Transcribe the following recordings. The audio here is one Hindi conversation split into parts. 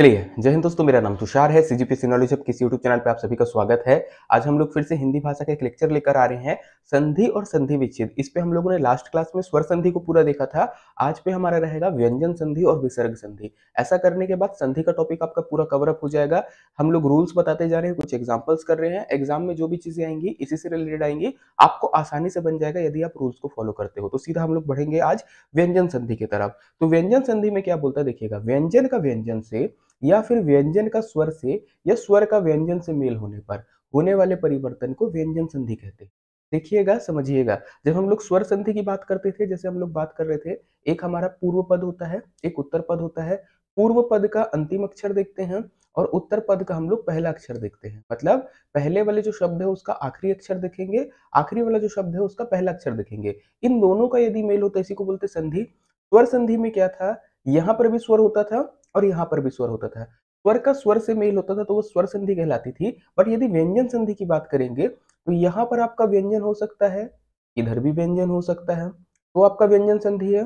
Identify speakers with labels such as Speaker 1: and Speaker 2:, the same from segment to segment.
Speaker 1: चलिए जय हिंद दोस्तों मेरा नाम तुषार है सी जी पी सिनोलॉजी सबके यूट्यूब चैनल पे आप सभी का स्वागत है आज हम लोग फिर से हिंदी भाषा का एक लेक्चर लेकर आ रहे हैं संधि और संधि विच्छेद इस पे हम लोगों ने लास्ट क्लास में स्वर संधि को पूरा देखा था आज पे हमारा रहेगा व्यंजन संधि और विसर्ग संधि ऐसा करने के बाद संधि का टॉपिक आपका पूरा कवरअप हो जाएगा हम लोग रूल्स बताते जा रहे हैं कुछ एग्जाम्पल्स कर रहे हैं एग्जाम में जो भी चीजें आएंगी इसी से रिलेटेड आएंगी आपको आसानी से बन जाएगा यदि आप रूल्स को फॉलो करते हो तो सीधा हम लोग बढ़ेंगे आज व्यंजन संधि की तरफ तो व्यंजन संधि में क्या बोलता है देखिएगा व्यंजन का व्यंजन से या फिर व्यंजन का स्वर से या स्वर का व्यंजन से मेल होने पर होने वाले परिवर्तन को व्यंजन संधि कहते हैं देखिएगा समझिएगा जब हम लोग स्वर संधि की बात करते थे जैसे हम लोग बात कर रहे थे एक हमारा पूर्व पद होता है एक उत्तर पद होता है पूर्व पद का अंतिम अक्षर देखते हैं और उत्तर पद का हम लोग पहला अक्षर देखते हैं मतलब पहले वाले जो शब्द है उसका आखिरी अक्षर देखेंगे आखिरी वाला जो शब्द है उसका पहला अक्षर देखेंगे इन दोनों का यदि मेल होता तो है इसी को बोलते संधि स्वर संधि में क्या था यहाँ पर भी स्वर होता था और यहाँ पर भी स्वर होता था स्वर का स्वर से मेल होता था तो वो स्वर संधि कहलाती थी बट यदि व्यंजन संधि की बात करेंगे तो यहाँ पर आपका व्यंजन हो सकता है इधर भी व्यंजन हो सकता है तो आपका व्यंजन संधि है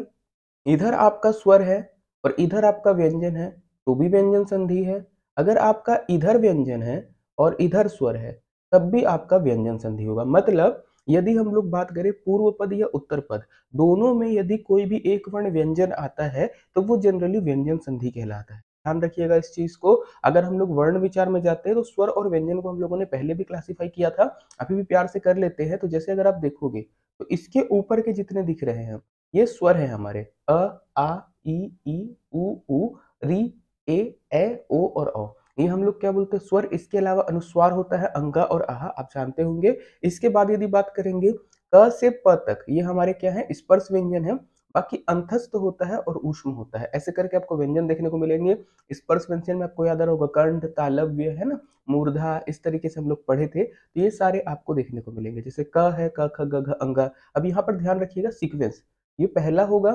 Speaker 1: इधर आपका स्वर है और इधर आपका व्यंजन है तो भी व्यंजन संधि है अगर आपका इधर व्यंजन है और इधर स्वर है तब भी आपका व्यंजन संधि होगा मतलब यदि हम लोग बात करें पूर्व पद या उत्तर पद दोनों में यदि कोई भी एक वर्ण व्यंजन आता है तो वो जनरली व्यंजन संधि कहलाता है ध्यान रखिएगा इस चीज को अगर हम लोग वर्ण विचार में जाते हैं तो स्वर और व्यंजन को हम लोगों ने पहले भी क्लासिफाई किया था अभी भी प्यार से कर लेते हैं तो जैसे अगर आप देखोगे तो इसके ऊपर के जितने दिख रहे हैं ये स्वर है हमारे अ आ ई ई उ री ए ए ओ और औ ये हम लोग क्या बोलते हैं स्वर इसके अलावा अनुस्वार होता है अंगा और आहा आप जानते होंगे इसके बाद यदि बात करेंगे क से प तक ये हमारे क्या है स्पर्श व्यंजन है बाकी अंतस्थ होता है और ऊष्म होता है ऐसे करके आपको व्यंजन देखने को मिलेंगे स्पर्श व्यंजन में आपको याद आ रहा होगा कंठ तालव्य है ना मूर्धा इस तरीके से हम लोग पढ़े थे तो ये सारे आपको देखने को मिलेंगे जैसे क है क ख ग घ अंगा अब यहाँ पर ध्यान रखिएगा सीक्वेंस ये पहला होगा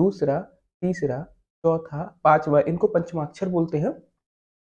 Speaker 1: दूसरा तीसरा चौथा पांचवा इनको पंचमाक्षर बोलते हैं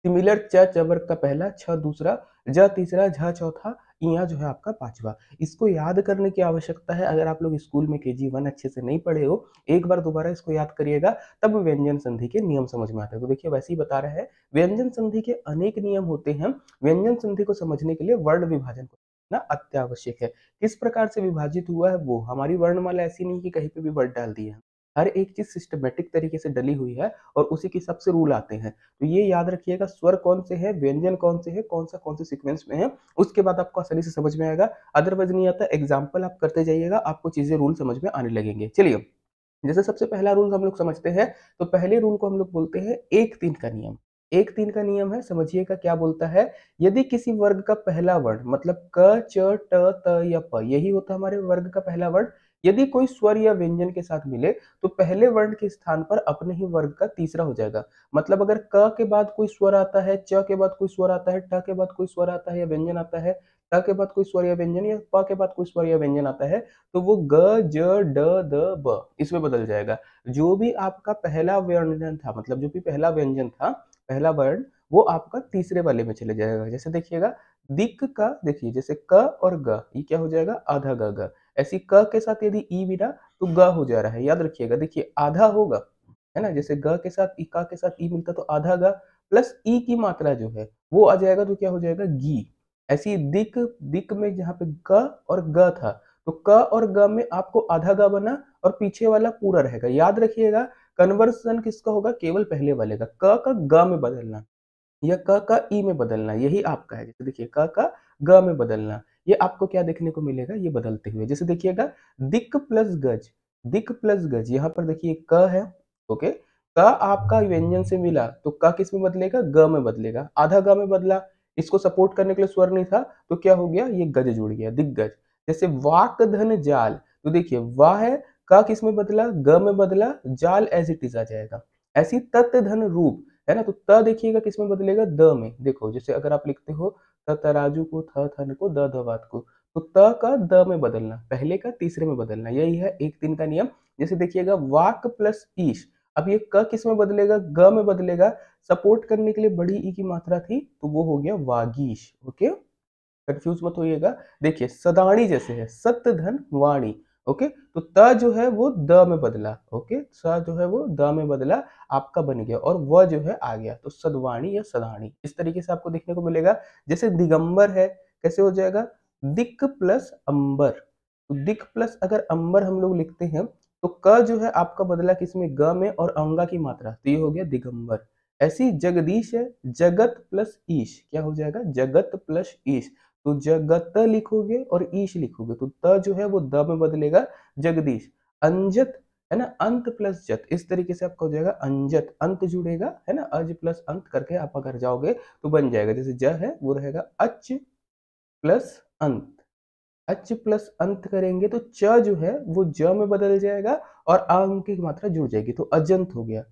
Speaker 1: सिमिलर च चवर्ग का पहला छ दूसरा ज तीसरा झ चौथा इया जो है आपका पांचवा इसको याद करने की आवश्यकता है अगर आप लोग स्कूल में के जी वन अच्छे से नहीं पढ़े हो एक बार दोबारा इसको याद करिएगा तब व्यंजन संधि के नियम समझ में आते हैं तो देखिए वैसे ही बता रहे हैं व्यंजन संधि के अनेक नियम होते हैं व्यंजन संधि को समझने के लिए वर्ण विभाजन ना अत्यावश्यक है किस प्रकार से विभाजित हुआ है वो हमारी वर्णमाला ऐसी नहीं कि कहीं पे भी वर्ड डाल दिए हर एक चीज सिस्टमेटिक तरीके से डली हुई है और उसी के हिसाब से रूल आते हैं तो ये याद रखिएगा स्वर कौन से है व्यंजन कौन से है कौन सा कौन से सिक्वेंस में है उसके बाद आपको आसानी से समझ में आएगा अदरवाइज नहीं आता एग्जाम्पल आप करते जाइएगा आपको चीजें रूल समझ में आने लगेंगे चलिए जैसे सबसे पहला रूल हम लोग समझते हैं तो पहले रूल को हम लोग बोलते हैं एक तीन का नियम एक तीन का नियम है समझिएगा क्या बोलता है यदि किसी वर्ग का पहला वर्ण मतलब क च ट त या प यही होता है हमारे वर्ग का पहला वर्ण यदि कोई स्वर या व्यंजन के साथ मिले तो पहले वर्ण के स्थान पर अपने ही वर्ग का तीसरा हो जाएगा मतलब अगर क के बाद कोई स्वर आता है च के बाद कोई स्वर आता है ट के बाद कोई स्वर आता है या व्यंजन आता है ट के बाद कोई स्वर या व्यंजन या प के बाद कोई स्वर या व्यंजन आता है तो वो ग ज ड द ब इसमें बदल जाएगा जो भी आपका पहला व्यंजन था मतलब जो भी पहला व्यंजन था पहला वर्ण वो आपका तीसरे वाले में चले जाएगा जैसे देखिएगा दिक का देखिए जैसे क और ग ये क्या हो जाएगा आधा ग ग ऐसी क के साथ यदि ई मिला तो ग हो जा रहा है याद रखिएगा देखिए आधा होगा है ना जैसे ग के साथ ई का के साथ ई मिलता तो आधा ग प्लस ई की मात्रा जो है वो आ जाएगा तो क्या हो जाएगा गी ऐसी दिक दिक में जहाँ पे ग और ग था तो क और ग में आपको आधा ग बना और पीछे वाला पूरा रहेगा याद रखिएगा कन्वर्सन किसका होगा केवल पहले वाले का क का ग में बदलना या क का ई में बदलना यही आपका है जैसे देखिए क का ग में बदलना ये आपको क्या देखने को मिलेगा ये बदलते हुए जैसे देखिएगा दिक प्लस गज दिक प्लस गज यहाँ पर देखिए क है ओके क आपका व्यंजन से मिला तो क किस में बदलेगा ग में बदलेगा आधा ग में बदला इसको सपोर्ट करने के लिए स्वर नहीं था तो क्या हो गया ये गज जुड़ गया दिग्गज जैसे वाक धन जाल तो देखिए वा है का किस में बदला ग में बदला जाल एज इट इज आ जाएगा ऐसी तत् धन रूप है ना तो त देखिएगा किस में बदलेगा द में देखो जैसे अगर आप लिखते हो तराजू को थ थन को द धवात को तो त का द में बदलना पहले का तीसरे में बदलना यही है एक दिन का नियम जैसे देखिएगा वाक प्लस ईश अब ये क किस में बदलेगा ग में बदलेगा सपोर्ट करने के लिए बड़ी ई की मात्रा थी तो वो हो गया वागीश ओके कंफ्यूज मत होइएगा देखिए सदाणी जैसे है सत्य धन वाणी ओके तो त जो है वो द में बदला ओके स जो है वो द में बदला आपका बन गया और व जो है आ गया तो सदवाणी या सदाणी इस तरीके से आपको देखने को मिलेगा जैसे दिगंबर है कैसे हो जाएगा दिक प्लस अंबर तो दिक प्लस अगर अंबर हम लोग लिखते हैं तो क जो है आपका बदला किसमें ग में और अंगा की मात्रा तो ये हो गया दिगंबर ऐसी जगदीश है जगत प्लस ईश क्या हो जाएगा जगत प्लस ईश तो जगत लिखोगे और ईश लिखोगे तो त जो है वो द में बदलेगा जगदीश अंजत है ना अंत प्लस जत इस तरीके से आपका हो जाएगा अंजत अंत जुड़ेगा है ना अज प्लस अंत करके आप अगर जाओगे तो बन जाएगा जैसे ज है वो रहेगा अच प्लस अंत अच प्लस अंत करेंगे तो च जो है वो ज में बदल जाएगा और अंग की मात्रा जुड़ जाएगी तो अजंत हो गया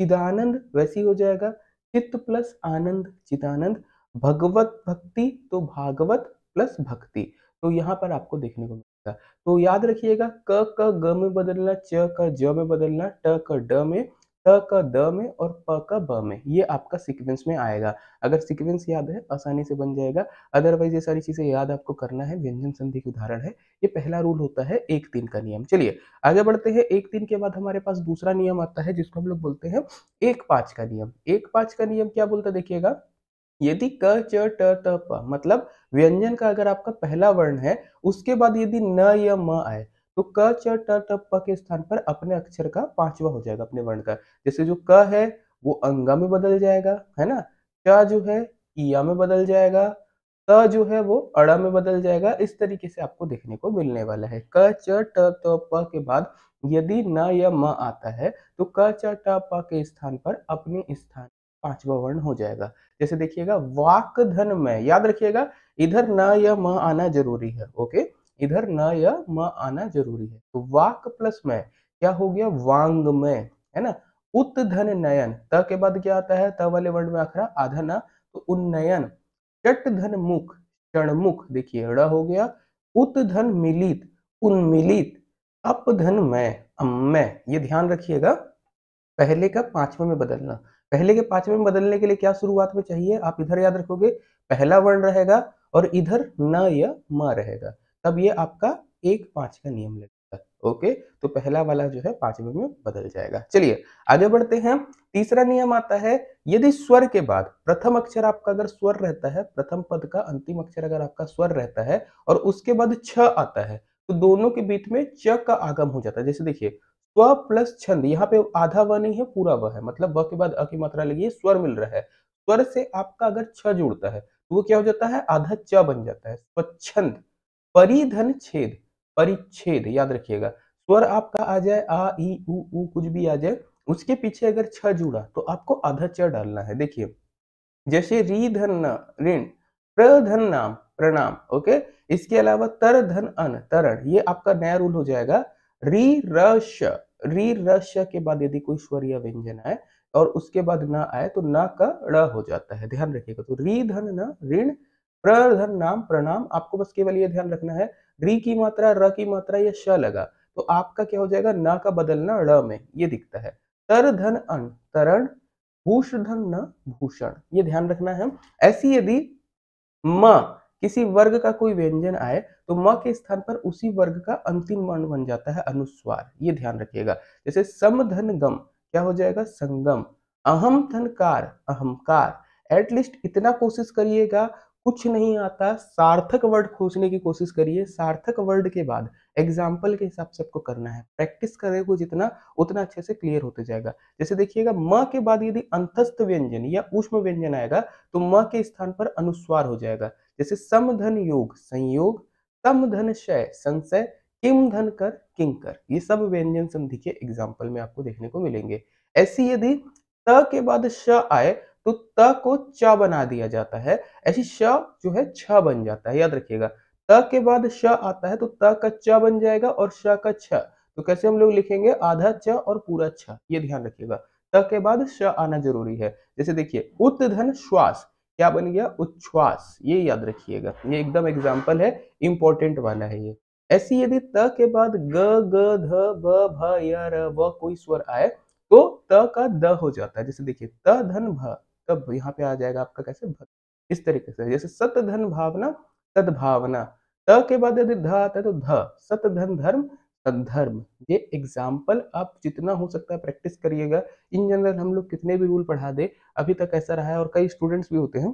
Speaker 1: चिदानंद वैसी हो जाएगा चित्त प्लस आनंद चितानंद भगवत भक्ति तो भागवत प्लस भक्ति तो यहाँ पर आपको देखने को मिलेगा तो याद रखिएगा क क ग में बदलना च क ज में बदलना ट क ड में त क द में और प क ब में ये आपका सीक्वेंस में आएगा अगर सीक्वेंस याद है आसानी से बन जाएगा अदरवाइज ये सारी चीजें याद आपको करना है व्यंजन संधि के उदाहरण है ये पहला रूल होता है एक तीन का नियम चलिए आगे बढ़ते हैं एक तीन के बाद हमारे पास दूसरा नियम आता है जिसको हम लोग बोलते हैं एक पाँच का नियम एक पाँच का नियम क्या बोलता देखिएगा यदि क च ट त प मतलब व्यंजन का अगर आपका पहला वर्ण है उसके बाद यदि न या म आए तो क च ट त प के स्थान पर अपने अक्षर का पांचवा हो जाएगा अपने वर्ण का जैसे जो क है वो अंगा में बदल जाएगा है ना च जो है ईया में बदल जाएगा त जो है वो अड़ा में बदल जाएगा इस तरीके से आपको देखने को मिलने वाला है क च ट त प के बाद यदि न या म आता है तो क च ट प के स्थान पर अपने स्थान पांचवा वर्ण हो जाएगा जैसे देखिएगा वाक धन में याद रखिएगा इधर न या म आना जरूरी है ओके इधर न या म आना जरूरी है तो वाक प्लस में क्या हो गया वांग में है ना उत धन नयन त के बाद क्या आता है त वाले वर्ण में आखरा आधा न तो उन्नयन चट धन मुख चणमुख देखिए अड़ा हो गया उत धन मिलित उन्मिलित अपधन में अम्मय ये ध्यान रखिएगा पहले का पांचवे में बदलना पहले के पांचवे में बदलने के लिए क्या शुरुआत में चाहिए आप इधर याद रखोगे पहला वर्ण रहेगा और इधर न या म रहेगा तब ये आपका एक पांच का नियम लगेगा ओके तो पहला वाला जो है पांचवे में बदल जाएगा चलिए आगे बढ़ते हैं तीसरा नियम आता है यदि स्वर के बाद प्रथम अक्षर आपका अगर स्वर रहता है प्रथम पद का अंतिम अक्षर अगर आपका स्वर रहता है और उसके बाद छ आता है तो दोनों के बीच में च का आगम हो जाता है जैसे देखिए स्व प्लस छंद यहाँ पे आधा व नहीं है पूरा व है मतलब व के बाद अ की मात्रा लगी स्वर मिल रहा है स्वर से आपका अगर छ जुड़ता है तो वो क्या हो जाता है आधा च बन जाता है स्वच्छंद परिधन छेद परिच्छेद याद रखिएगा स्वर आपका आ जाए आ ई उ ऊ कुछ भी आ जाए उसके पीछे अगर छ जुड़ा तो आपको आधा च डालना है देखिए जैसे री धन ऋण प्रधन नाम प्रणाम ओके इसके अलावा तर धन अन तरण ये आपका नया रूल हो जाएगा री रश री रश के बाद यदि कोई स्वरीय व्यंजन आए और उसके बाद ना आए तो ना का ड़ हो जाता है ध्यान रखिएगा तो री धन न ऋण प्रधन नाम प्रणाम आपको बस केवल ये ध्यान रखना है री की मात्रा र की मात्रा या श लगा तो आपका क्या हो जाएगा ना का बदलना ड़ में ये दिखता है तर धन अन तरण धन न भूषण ये ध्यान रखना है ऐसी यदि म किसी वर्ग का कोई व्यंजन आए तो म के स्थान पर उसी वर्ग का अंतिम वर्ण बन जाता है अनुस्वार ये ध्यान रखिएगा जैसे समधन गम क्या हो जाएगा संगम अहम धन कार अहमकार एटलीस्ट इतना कोशिश करिएगा कुछ नहीं आता सार्थक वर्ड खोजने की कोशिश करिए सार्थक वर्ड के बाद एग्जाम्पल के हिसाब से आपको करना है प्रैक्टिस करेगा जितना उतना अच्छे से क्लियर होते जाएगा जैसे देखिएगा म के बाद यदि अंतस्थ व्यंजन या उष्म व्यंजन आएगा तो म के स्थान पर अनुस्वार हो जाएगा जैसे समधन योग संयोग समधन धन संशय किम धन कर कर ये सब व्यंजन संधि के एग्जाम्पल में आपको देखने को मिलेंगे ऐसी यदि त के बाद श आए तो त को च बना दिया जाता है ऐसी श जो है छ बन जाता है याद रखिएगा त के बाद श आता है तो त का च बन जाएगा और श का छ तो कैसे हम लोग लिखेंगे आधा च और पूरा छ ये ध्यान रखिएगा त के बाद श आना जरूरी है जैसे देखिए उत्तन धन श्वास क्या बन गया उच्छ्वास ये याद रखिएगा ये एकदम एग्जाम्पल है इंपॉर्टेंट वाला है ये ऐसी यदि त के बाद ग ग ध ब भ य र व कोई स्वर आए तो त का द हो जाता है जैसे देखिए त धन भ तब यहाँ पे आ जाएगा आपका कैसे भ इस तरीके से जैसे सत धन भावना तद भावना त के बाद यदि ध आता है तो ध सत धन धर्म सद्धर्म ये एग्जाम्पल आप जितना हो सकता है प्रैक्टिस करिएगा इन जनरल हम लोग कितने भी रूल पढ़ा दे अभी तक ऐसा रहा है और कई स्टूडेंट्स भी होते हैं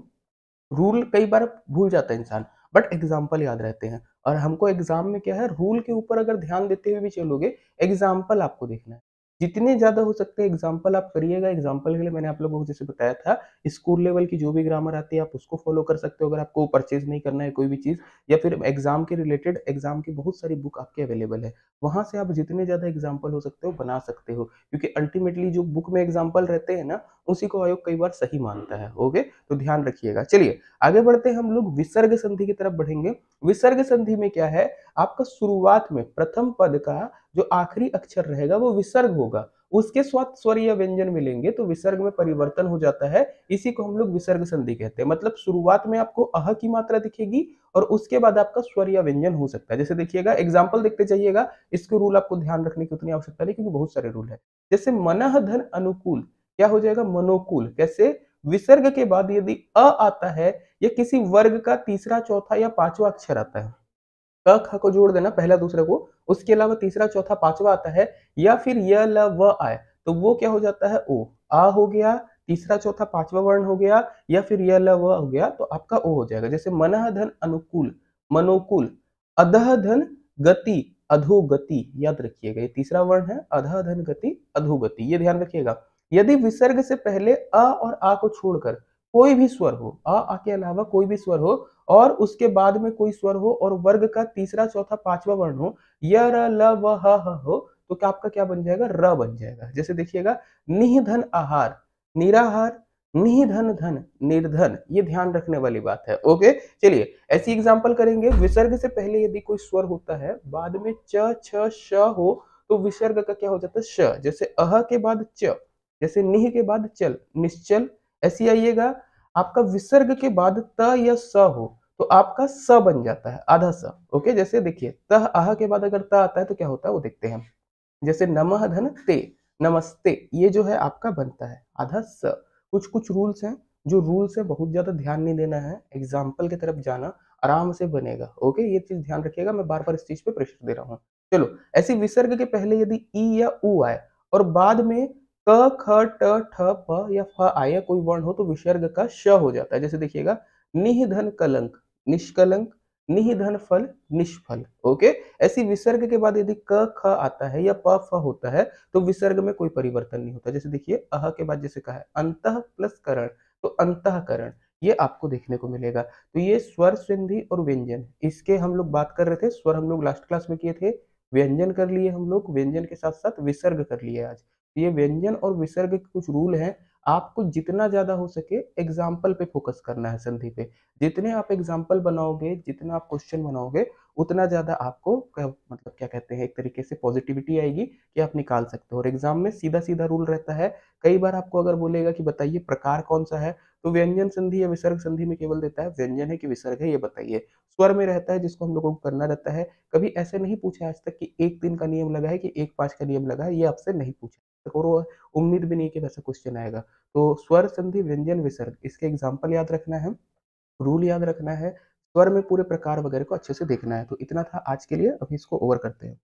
Speaker 1: रूल कई बार भूल जाता है इंसान बट एग्जाम्पल याद रहते हैं और हमको एग्जाम में क्या है रूल के ऊपर अगर ध्यान देते हुए भी चलोगे एग्जाम्पल आपको देखना है जितने ज़्यादा हो सकते हैं एग्जाम्पल आप करिएगा एग्जाम्पल के लिए मैंने आप लोगों को जैसे बताया था स्कूल लेवल की जो भी ग्रामर आती है आप उसको फॉलो कर सकते हो अगर आपको परचेज नहीं करना है कोई भी चीज़ या फिर एग्जाम के रिलेटेड एग्जाम की बहुत सारी बुक आपके अवेलेबल है वहां से आप जितने ज़्यादा एग्जाम्पल हो सकते हो बना सकते हो क्योंकि अल्टीमेटली जो बुक में एग्जाम्पल रहते हैं ना उसी को आयोग कई बार सही मानता है ओके तो ध्यान रखिएगा चलिए आगे बढ़ते हैं हम लोग विसर्ग संधि की तरफ बढ़ेंगे विसर्ग संधि में क्या है आपका शुरुआत में प्रथम पद का जो आखिरी अक्षर रहेगा वो विसर्ग होगा उसके स्वाद स्वर या व्यंजन मिलेंगे तो विसर्ग में परिवर्तन हो जाता है इसी को हम लोग विसर्ग संधि कहते हैं मतलब शुरुआत में आपको अह की मात्रा दिखेगी और उसके बाद आपका स्वर या व्यंजन हो सकता है जैसे देखिएगा एग्जाम्पल देखते जाइएगा इसके रूल आपको ध्यान रखने की उतनी आवश्यकता नहीं क्योंकि बहुत सारे रूल है जैसे मनह धन अनुकूल क्या हो जाएगा मनोकूल कैसे विसर्ग के बाद यदि अ आता है या किसी वर्ग का तीसरा चौथा या पांचवा अक्षर आता है क ख को जोड़ देना पहला दूसरे को उसके अलावा तीसरा चौथा पांचवा आता है या फिर य ल व आय तो वो क्या हो जाता है ओ आ हो गया तीसरा चौथा पांचवा वर्ण हो गया या फिर य ल व हो गया तो आपका ओ हो जाएगा जैसे मनह धन अनुकूल मनोकुल अधह धन गति अधोगति याद रखिएगा ये तीसरा वर्ण है अधह धन गति अधोगति ये ध्यान रखिएगा यदि विसर्ग से पहले अ और आ को छोड़कर कोई भी स्वर हो आ, के अलावा कोई भी स्वर हो और उसके बाद में कोई स्वर हो और वर्ग का तीसरा चौथा पांचवा वर्ण हो य हो तो क्या आपका क्या बन जाएगा र बन जाएगा जैसे देखिएगा निधन आहार निराहार निधन धन निर्धन ये ध्यान रखने वाली बात है ओके चलिए ऐसी एग्जाम्पल करेंगे विसर्ग से पहले यदि कोई स्वर होता है बाद में च छ श हो तो विसर्ग का क्या हो जाता है श जैसे अह के बाद च जैसे निह के बाद चल निश्चल ऐसी आइएगा आपका विसर्ग के बाद त या स हो तो आपका स बन जाता है आधा स ओके जैसे देखिए तह आह के बाद अगर त आता है तो क्या होता है वो देखते हैं जैसे नमः धन ते नमस्ते ये जो है आपका बनता है आधा स कुछ कुछ रूल्स हैं जो रूल्स है बहुत ज्यादा ध्यान नहीं देना है एग्जाम्पल की तरफ जाना आराम से बनेगा ओके ये चीज ध्यान रखिएगा मैं बार बार इस चीज पे प्रेशर दे रहा हूँ चलो ऐसे विसर्ग के पहले यदि ई या ऊ आए और बाद में क ख ट ठ प या फ आया कोई वर्ण हो तो विसर्ग का श हो जाता है जैसे देखिएगा निधन कलंक निष्कलंक निधन फल निष्फल ओके ऐसी विसर्ग के बाद यदि क ख आता है या प फ होता है तो विसर्ग में कोई परिवर्तन नहीं होता जैसे देखिए अह के बाद जैसे कहा है अंत प्लस करण तो अंतकरण ये आपको देखने को मिलेगा तो ये स्वर संधि और व्यंजन इसके हम लोग बात कर रहे थे स्वर हम लोग लास्ट क्लास में किए थे व्यंजन कर लिए हम लोग व्यंजन के साथ साथ विसर्ग कर लिए आज ये व्यंजन और विसर्ग के कुछ रूल हैं आपको जितना ज़्यादा हो सके एग्जाम्पल पे फोकस करना है संधि पे जितने आप एग्जाम्पल बनाओगे जितना आप क्वेश्चन बनाओगे उतना ज़्यादा आपको क्या, मतलब क्या कहते हैं एक तरीके से पॉजिटिविटी आएगी कि आप निकाल सकते हो और एग्जाम में सीधा सीधा रूल रहता है कई बार आपको अगर बोलेगा कि बताइए प्रकार कौन सा है तो व्यंजन संधि या विसर्ग संधि में केवल देता है व्यंजन है कि विसर्ग है ये बताइए स्वर में रहता है जिसको हम लोगों को करना रहता है कभी ऐसे नहीं पूछा आज तक कि एक दिन का नियम लगा है कि एक पाँच का नियम लगा है ये आपसे नहीं पूछा और वो उम्मीद भी नहीं कि वैसा क्वेश्चन आएगा तो स्वर संधि व्यंजन विसर्ग इसके एग्जाम्पल याद रखना है रूल याद रखना है स्वर में पूरे प्रकार वगैरह को अच्छे से देखना है तो इतना था आज के लिए अभी इसको ओवर करते हैं